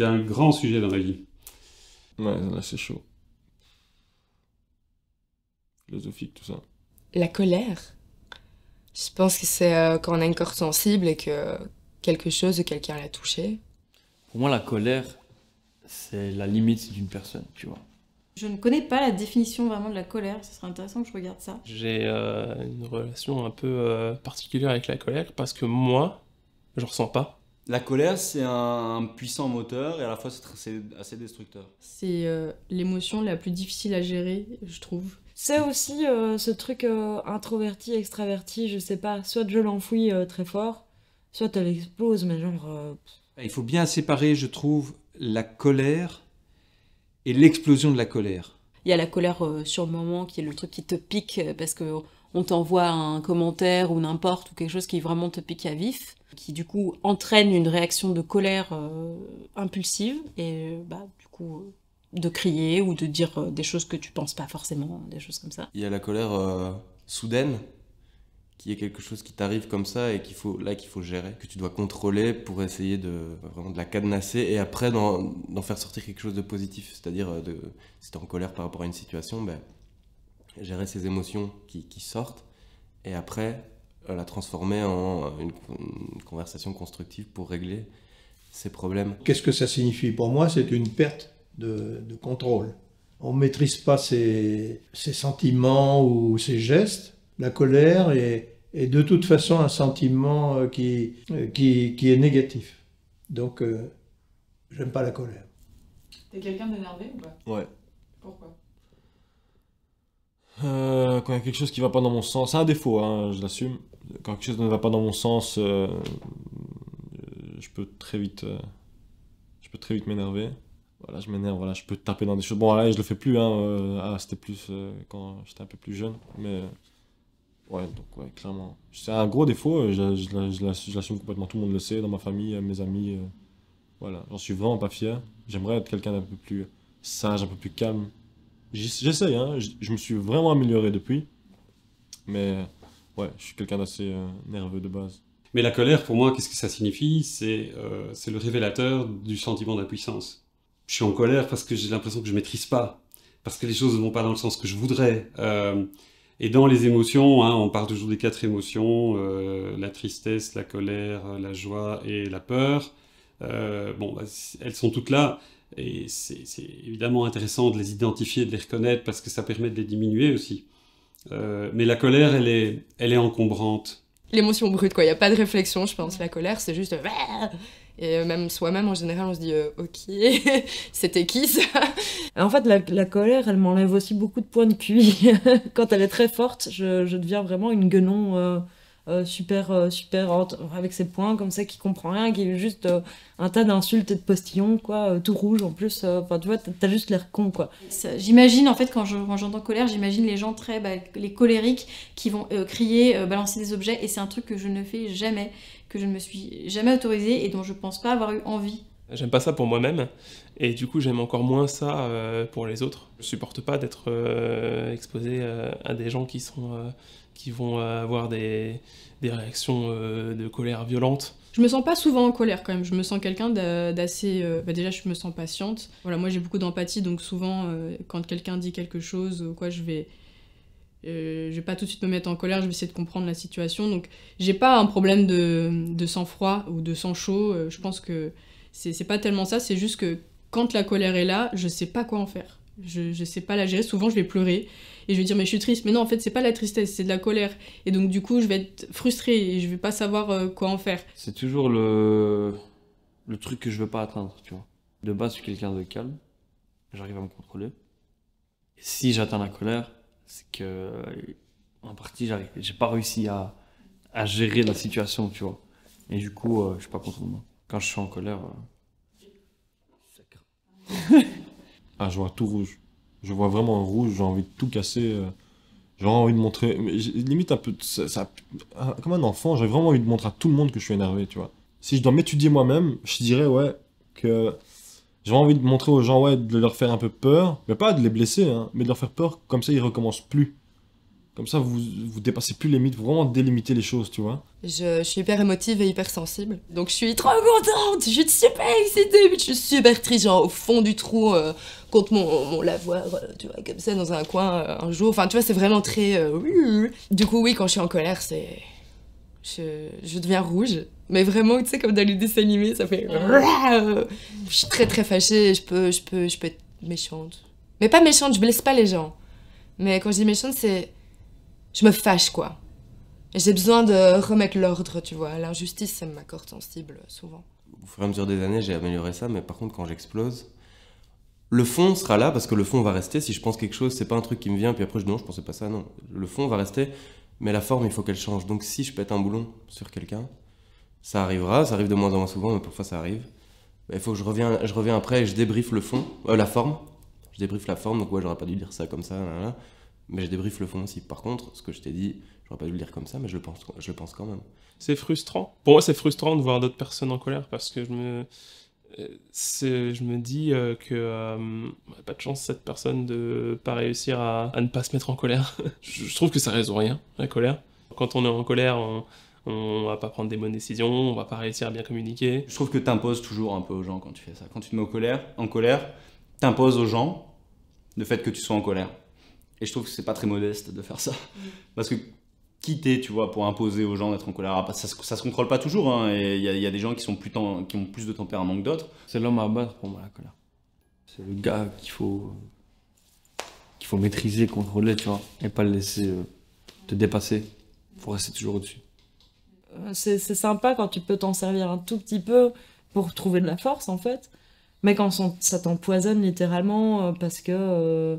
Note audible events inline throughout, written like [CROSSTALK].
C'est un grand sujet dans la vie. Ouais, c'est chaud. Philosophique, tout ça. La colère Je pense que c'est euh, quand on a une corde sensible et que quelque chose ou quelqu'un l'a touché. Pour moi, la colère, c'est la limite d'une personne, tu vois. Je ne connais pas la définition vraiment de la colère, ce serait intéressant que je regarde ça. J'ai euh, une relation un peu euh, particulière avec la colère parce que moi, je ressens pas. La colère, c'est un, puissant moteur et à la fois c'est assez destructeur. C'est euh, l'émotion la plus difficile à gérer, je trouve. C'est aussi euh, ce truc euh, introverti, extraverti, je sais pas. Soit je l'enfouis très fort, soit elle explose, mais genre. Il faut bien séparer, je trouve, la colère et l'explosion de la colère. Il y a la colère sur le moment qui est le truc qui te pique parce que on t'envoie un commentaire ou n'importe, ou quelque chose qui vraiment te pique à vif, qui du coup entraîne une réaction de colère euh, impulsive, et euh, bah, du coup euh, de crier ou de dire des choses que tu penses pas forcément, des choses comme ça. Il y a la colère soudaine, qui est quelque chose qui t'arrive comme ça et qu'il faut là qu'il faut gérer, que tu dois contrôler pour essayer de vraiment de la cadenasser et après d'en faire sortir quelque chose de positif, c'est-à-dire de si es en colère par rapport à une situation, ben, gérer ses émotions qui, sortent, et après euh, la transformer en euh, une, conversation constructive pour régler ses problèmes. Qu'est-ce que ça signifie Pour moi, c'est une perte de, contrôle. On ne maîtrise pas ses, sentiments ou ses gestes. La colère est, de toute façon un sentiment euh, qui, qui, est négatif. Donc, j'aime pas la colère. T'es quelqu'un d'énervé ou pas Ouais. Pourquoi euh, quand il y a quelque chose qui ne va pas dans mon sens, c'est un défaut, hein, je l'assume. Quand quelque chose ne va pas dans mon sens, euh, euh, je peux très vite, je peux très vite m'énerver. Voilà, je m'énerve, voilà, je peux taper dans des choses. Bon, là, je le fais plus, hein, ah, c'était plus quand j'étais un peu plus jeune, mais ouais, donc clairement, c'est un gros défaut. Je, je l'assume complètement. Tout le monde le sait, dans ma famille, mes amis, voilà, j'en suis vraiment pas fier. J'aimerais être quelqu'un d'un peu plus sage, un peu plus calme, J'essaie, hein. Je, me suis vraiment amélioré depuis. Mais ouais, je suis quelqu'un d'assez euh, nerveux de base. Mais la colère, pour moi, qu'est-ce que ça signifie C'est euh, le révélateur du sentiment d'impuissance. Je suis en colère parce que j'ai l'impression que je ne maîtrise pas, parce que les choses ne vont pas dans le sens que je voudrais. Euh, et dans les émotions, hein, on parle toujours des quatre émotions, euh, la tristesse, la colère, la joie et la peur. bon, bah, elles sont toutes là. Et c'est évidemment intéressant de les identifier, de les reconnaître, parce que ça permet de les diminuer aussi. Euh, mais la colère, elle est, elle est encombrante. L'émotion brute, quoi. Il n'y a pas de réflexion, je pense. La colère, c'est juste. Euh, et euh, même soi-même, en général, on se dit Ok, [LAUGHS] c'était qui ça En fait, la, colère, elle m'enlève aussi beaucoup de points de QI. [LAUGHS] Quand elle est très forte, je, je deviens vraiment une guenon. Euh, super, euh, super avec ses poings comme ça, qui comprend rien, qui est juste euh, un tas d'insultes et de postillons, quoi, tout rouge en plus. Enfin, tu vois, t'as juste l'air con, quoi. J'imagine, en fait, quand j'entends colère, j'imagine les gens très, bah, les colériques qui vont crier, balancer des objets, et c'est un truc que je ne fais jamais, que je ne me suis jamais autorisé et dont je pense pas avoir eu envie. J'aime pas ça pour moi-même, et du coup, j'aime encore moins ça pour les autres. Je supporte pas d'être exposé à des gens qui sont qui vont avoir des, réactions euh, de colère violente. Je me sens pas souvent en colère quand même. Je me sens quelqu'un d'assez. Euh, bah déjà, je me sens patiente. Voilà, moi j'ai beaucoup d'empathie, donc souvent euh, quand quelqu'un dit quelque chose ou quoi, je vais. je vais pas tout de suite me mettre en colère, je vais essayer de comprendre la situation. Donc j'ai pas un problème de, de sang-froid ou de sang-chaud. je pense que c'est pas tellement ça, c'est juste que quand la colère est là, je sais pas quoi en faire. Je, ne sais pas la gérer. Souvent, je vais pleurer et je vais dire, mais je suis triste. Mais non, en fait, c'est pas la tristesse, c'est de la colère. Et donc, du coup, je vais être frustrée et je vais pas savoir euh, quoi en faire. C'est toujours le... le truc que je veux pas atteindre, tu vois. De base, je suis quelqu'un de calme. J'arrive à me contrôler. Et si j'atteins la colère, c'est que, en partie, j'arrive. J'ai pas réussi à... à, gérer la situation, tu vois. Et du coup, je euh, je suis pas content moi. Quand je suis en colère, euh, [LAUGHS] Ah, je vois tout rouge. Je vois vraiment rouge, j'ai envie de tout casser. Euh. j'ai vraiment envie de montrer. Mais limite un peu. ça, ah, comme un enfant, j'ai vraiment envie de montrer à tout le monde que je suis énervé, tu vois. Si je dois m'étudier moi-même, je dirais, ouais, que. J'ai envie de montrer aux gens, ouais, de leur faire un peu peur, mais pas de les blesser, hein, mais de leur faire peur, comme ça ils recommencent plus. Comme ça, vous, vous dépassez plus les limites, vous vraiment délimitez les choses, tu vois. Je, suis hyper émotive et hyper sensible. Donc je suis trop contente, je suis super excitée, je suis super triste, genre au fond du trou, euh, contre mon, mon lavoir, euh, tu vois, comme ça, dans un coin, euh, un jour. Enfin, tu vois, c'est vraiment très... Du coup, oui, quand je suis en colère, c'est... Je, je, deviens rouge. Mais vraiment, tu sais, comme dans les dessins animés, ça fait... Je suis très très fâchée, je peux, je peux, je peux être méchante. Mais pas méchante, je blesse pas les gens. Mais quand je dis méchante, c'est je me fâche, quoi. J'ai besoin de remettre l'ordre, tu vois. L'injustice, c'est ma corde sensible, euh, souvent. Au fur et à mesure des années, j'ai amélioré ça, mais par contre, quand j'explose, le fond sera là parce que le fond va rester. Si je pense quelque chose, c'est pas un truc qui me vient, puis après je dis non, je pensais pas ça, non. Le fond va rester, mais la forme, il faut qu'elle change. Donc si je pète un boulon sur quelqu'un, ça arrivera, ça arrive de moins en moins souvent, mais parfois ça arrive. Bah, il faut que je reviens, je reviens après et je débriefe le fond, euh, la forme. Je débriefe la forme, donc ouais, j'aurais pas dû dire ça comme ça mais je débriefe le fond aussi. Par contre, ce que je t'ai dit, j'aurais pas dû le dire comme ça, mais je le pense, je pense quand même. C'est frustrant. Pour moi, c'est frustrant de voir d'autres personnes en colère parce que je me, je me dis euh, que euh, pas de chance cette personne de pas réussir à, ne pas se mettre en colère. [LAUGHS] je trouve que ça résout rien, la colère. Quand on est en colère, on, on va pas prendre des bonnes décisions, on va pas réussir à bien communiquer. Je trouve que tu imposes toujours un peu aux gens quand tu fais ça. Quand tu te mets en colère, en colère, t'imposes aux gens le fait que tu sois en colère. Et je trouve que c'est pas très modeste de faire ça. Mm. Parce que quitter, tu vois, pour imposer aux gens d'être en colère, ça, ça, se contrôle pas toujours. Hein. et il y, a des gens qui, sont plus qui ont plus de tempérament que d'autres. C'est l'homme à battre pour moi, la colère. C'est le gars qu'il faut, qu'il faut maîtriser, contrôler, tu vois, et pas le laisser euh, te dépasser. Faut rester toujours au-dessus. Euh, c'est sympa quand tu peux t'en servir un tout petit peu pour trouver de la force, en fait. Mais quand ça t'empoisonne littéralement euh, parce que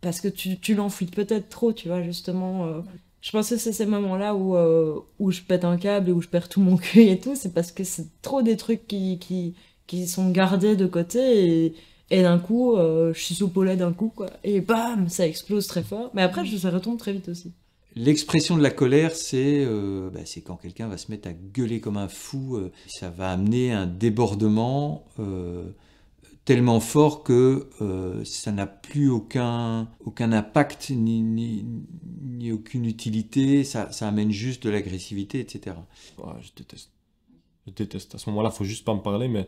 parce que tu, tu l'enfouis peut-être trop, tu vois, justement. Euh, je pense que c'est ces moments-là où, euh, où je pète un câble et où je perds tout mon [LAUGHS] cul et tout, c'est parce que c'est trop des trucs qui, qui, sont gardés de côté et, d'un coup, euh, je suis sous polet d'un coup, quoi. Et bam, ça explose très fort. Mais après, ça retombe très vite aussi. L'expression de la colère, c'est bah, C'est quand quelqu'un va se mettre à gueuler comme un fou. ça va amener un débordement tellement fort que euh, ça n'a plus aucun, aucun impact ni, ni, ni aucune utilité, ça, ça, amène juste de l'agressivité, etc. je déteste. Je déteste. À ce moment-là, faut juste pas me parler, mais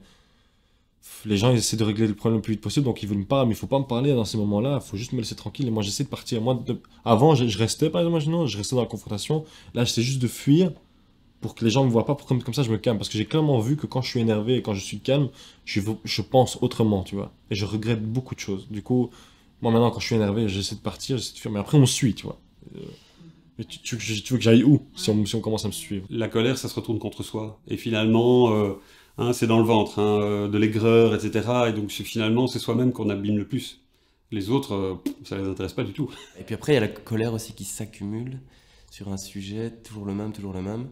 les gens ils essaient de régler le problème le plus vite possible, donc ils veulent me parler, mais il faut pas me parler dans ces moments-là, il faut juste me laisser tranquille. Et moi, j'essaie de partir. Moi, de... avant, je, restais, par exemple, je restais dans la confrontation. Là, j'essaie juste de fuir pour que les gens me voient pas, pour, comme, comme ça je me calme. Parce que j'ai clairement vu que quand je suis énervé et quand je suis calme, je, je pense autrement, tu vois. Et je regrette beaucoup de choses. Du coup, moi maintenant quand je suis énervé, j'essaie de partir, j'essaie de fuir, mais après on suit, tu vois. Euh, mais tu, veux que j'aille où si on, si on, commence à me suivre La colère, ça se retourne contre soi. Et finalement, euh, hein, c'est dans le ventre, hein, euh, de l'aigreur, etc. Et donc finalement, c'est soi-même qu'on abîme le plus. Les autres, ça les intéresse pas du tout. Et puis après, il y a la colère aussi qui s'accumule sur un sujet, toujours le même, toujours le même.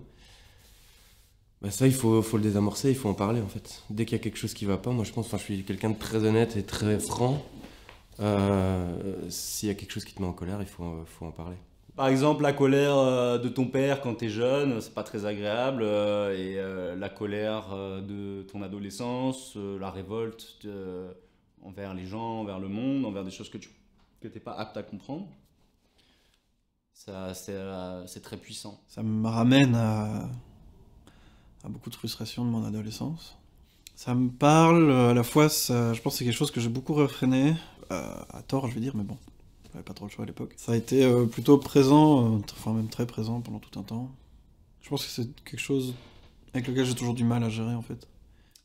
Bah, ça, il faut, le désamorcer, il faut en parler en fait. Dès qu'il y a quelque chose qui va pas, moi je pense, enfin je suis quelqu'un de très honnête et très franc. Euh, s'il y a quelque chose qui te met en colère, il faut, faut en parler. Par exemple, la colère euh, de ton père quand tu es jeune, c'est pas très agréable. Euh, et la colère de ton adolescence, la révolte envers les gens, envers le monde, envers des choses que tu que pas apte à comprendre. Ça, c'est très puissant. Ça me ramène à à beaucoup de frustrations de mon adolescence. Ça me parle, euh, à la fois, ça, je pense que c'est quelque chose que j'ai beaucoup refréné, euh, à tort je vais dire, mais bon, j'avais pas trop le choix à l'époque. Ça a été euh, plutôt présent, enfin même très présent pendant tout un temps. Je pense que c'est quelque chose avec lequel j'ai toujours du mal à gérer en fait.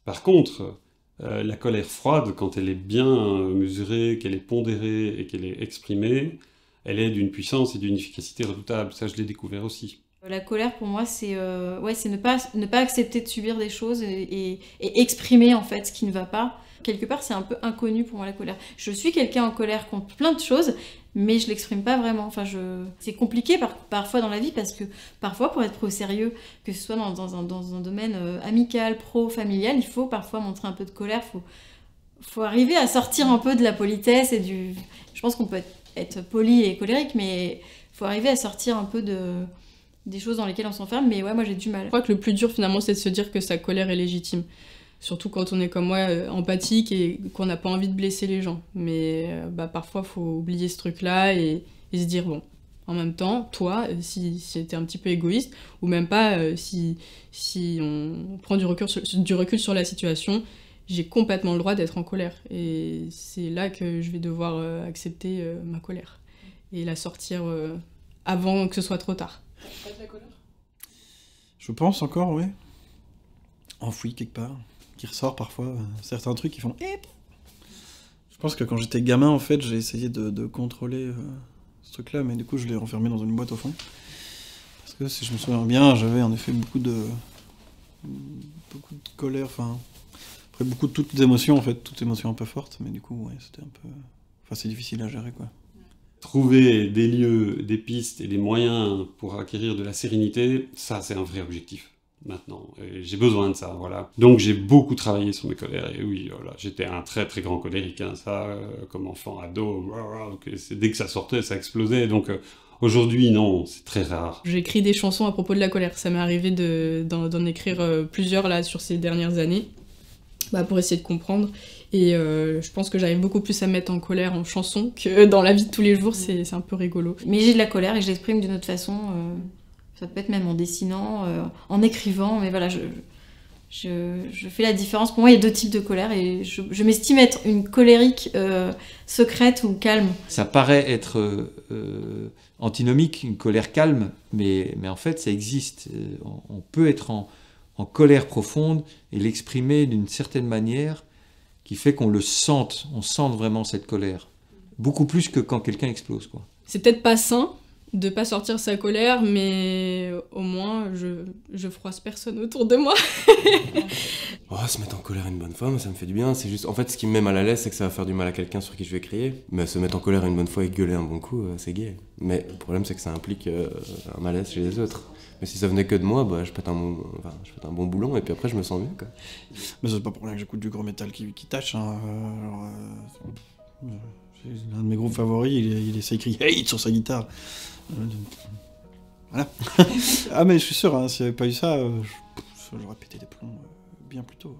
Par contre, la colère froide, quand elle est bien mesurée, qu'elle est pondérée et qu'elle est exprimée, elle est d'une puissance et d'une efficacité redoutable. Ça, je l'ai découvert aussi. Euh, la colère pour moi, c'est euh, ouais, c'est ne pas ne pas accepter de subir des choses et, exprimer en fait ce qui ne va pas. Quelque part, c'est un peu inconnu pour moi la colère. Je suis quelqu'un en colère contre plein de choses, mais je l'exprime pas vraiment. Enfin, c'est compliqué parfois dans la vie parce que parfois pour être au sérieux, que ce soit dans, un, domaine euh, amical, pro, familial, il faut parfois montrer un peu de colère. Faut faut arriver à sortir un peu de la politesse et du. Je pense qu'on peut être, être poli et colérique, mais faut arriver à sortir un peu de des choses dans lesquelles on s'enferme, mais ouais, moi j'ai du mal. Je crois que le plus dur finalement, c'est de se dire que sa colère est légitime. Surtout quand on est comme moi, euh, empathique et qu'on n'a pas envie de blesser les gens. Mais euh, bah, parfois, faut oublier ce truc-là et, se dire, bon, en même temps, toi, euh, si, si t'es un petit peu égoïste, ou même pas, si, si on prend du recul du recul sur la situation, j'ai complètement le droit d'être en colère. Et c'est là que je vais devoir accepter ma colère et la sortir avant que ce soit trop tard. Je pense encore, oui. Enfoui quelque part, qui ressort parfois. Euh, certains trucs qui font. Je pense que quand j'étais gamin, en fait, j'ai essayé de, contrôler euh, ce truc-là, mais du coup, je l'ai enfermé dans une boîte au fond. Parce que si je me souviens bien, j'avais en effet beaucoup de. beaucoup de colère, enfin. Après, beaucoup de toutes les émotions, en fait, toutes émotions un peu fortes, mais du coup, ouais, c'était un peu. Enfin, c'est difficile à gérer, quoi trouver des lieux, des pistes et des moyens pour acquérir de la sérénité, ça c'est un vrai objectif maintenant. J'ai besoin de ça, voilà. Donc j'ai beaucoup travaillé sur mes colères, et oui, voilà, j'étais un très très grand colérique, hein, ça, euh, comme enfant, ado, euh, dès que ça sortait, ça explosait, donc... Euh, aujourd'hui, non, c'est très rare. J'écris des chansons à propos de la colère. Ça m'est arrivé d'en écrire plusieurs là sur ces dernières années. Bah, pour essayer de comprendre. Et euh, je pense que j'arrive beaucoup plus à mettre en colère en chanson que [LAUGHS] dans la vie de tous les jours, c'est un peu rigolo. Mais j'ai de la colère et je l'exprime d'une autre façon. Euh, ça peut être même en dessinant, euh, en écrivant, mais voilà, je, je, fais la différence. Pour moi, il y a deux types de colère et je, m'estime être une colérique secrète ou calme. Ça paraît être antinomique, une colère calme, mais, mais en fait, ça existe. on peut être en en colère profonde et l'exprimer d'une certaine manière qui fait qu'on le sente, on sente vraiment cette colère. Beaucoup plus que quand quelqu'un explose. quoi. C'est peut-être pas sain de pas sortir sa colère, mais au moins je, je froisse personne autour de moi. [LAUGHS] oh, se mettre en colère une bonne fois, ça me fait du bien. C'est juste, en fait, ce qui me met mal à l'aise, c'est que ça va faire du mal à quelqu'un sur qui je vais crier. Mais se mettre en colère une bonne fois et gueuler un bon coup, euh, c'est gay. Mais le problème, c'est que ça implique euh, un malaise chez les autres. Mais si ça venait que de moi, bah, je, pète un bon, boulon et puis après je me sens mieux. Quoi. Mais c'est pas pour rien que j'écoute du gros métal qui, qui tâche. Hein. Euh, L'un euh, euh, de mes groupes favoris, il, il essaie écrit Hate sur sa guitare. Voilà. [LAUGHS] ah, mais je suis sûr, hein, s'il n'y avait pas eu ça, j'aurais pété des plombs bien plus tôt.